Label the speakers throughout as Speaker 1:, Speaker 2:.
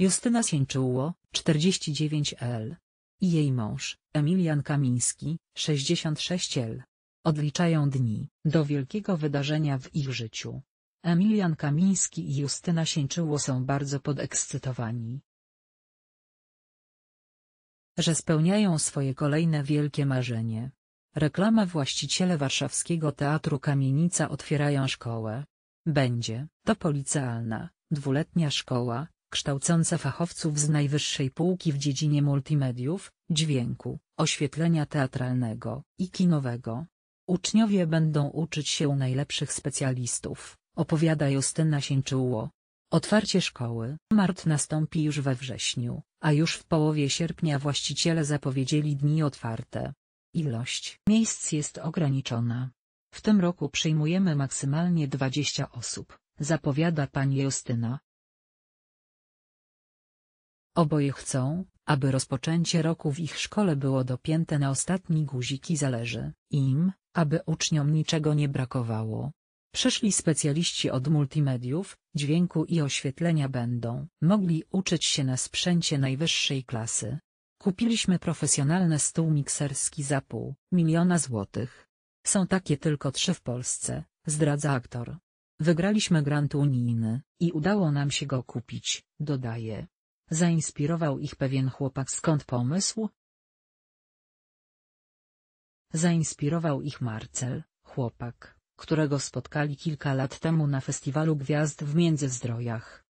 Speaker 1: Justyna Sieńczyło, 49L. I jej mąż, Emilian Kamiński, 66L. Odliczają dni do wielkiego wydarzenia w ich życiu. Emilian Kamiński i Justyna Sieńczyło są bardzo podekscytowani. Że spełniają swoje kolejne wielkie marzenie. Reklama właściciele warszawskiego Teatru Kamienica otwierają szkołę. Będzie to policealna, dwuletnia szkoła, kształcące fachowców z najwyższej półki w dziedzinie multimediów, dźwięku, oświetlenia teatralnego i kinowego. Uczniowie będą uczyć się u najlepszych specjalistów, opowiada Justyna Sieńczyło. Otwarcie szkoły mart nastąpi już we wrześniu, a już w połowie sierpnia właściciele zapowiedzieli dni otwarte. Ilość miejsc jest ograniczona. W tym roku przyjmujemy maksymalnie 20 osób, zapowiada pani Justyna. Oboje chcą, aby rozpoczęcie roku w ich szkole było dopięte na ostatni guzik zależy im, aby uczniom niczego nie brakowało. Przyszli specjaliści od multimediów, dźwięku i oświetlenia będą mogli uczyć się na sprzęcie najwyższej klasy. Kupiliśmy profesjonalny stół mikserski za pół miliona złotych. Są takie tylko trzy w Polsce, zdradza aktor. Wygraliśmy grant unijny i udało nam się go kupić, dodaje. Zainspirował ich pewien chłopak skąd pomysł? Zainspirował ich Marcel, chłopak, którego spotkali kilka lat temu na festiwalu gwiazd w Międzyzdrojach.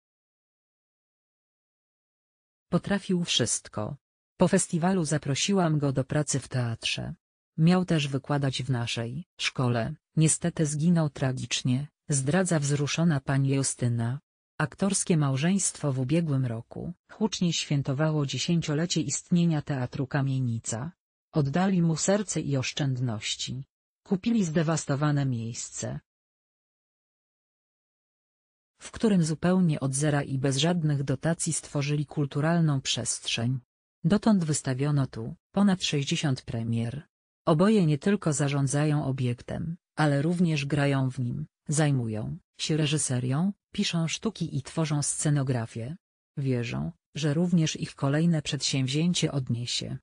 Speaker 1: Potrafił wszystko. Po festiwalu zaprosiłam go do pracy w teatrze. Miał też wykładać w naszej szkole, niestety zginął tragicznie, zdradza wzruszona pani Justyna. Aktorskie małżeństwo w ubiegłym roku hucznie świętowało dziesięciolecie istnienia Teatru Kamienica. Oddali mu serce i oszczędności. Kupili zdewastowane miejsce, w którym zupełnie od zera i bez żadnych dotacji stworzyli kulturalną przestrzeń. Dotąd wystawiono tu ponad 60 premier. Oboje nie tylko zarządzają obiektem, ale również grają w nim. Zajmują się reżyserią, piszą sztuki i tworzą scenografię. Wierzą, że również ich kolejne przedsięwzięcie odniesie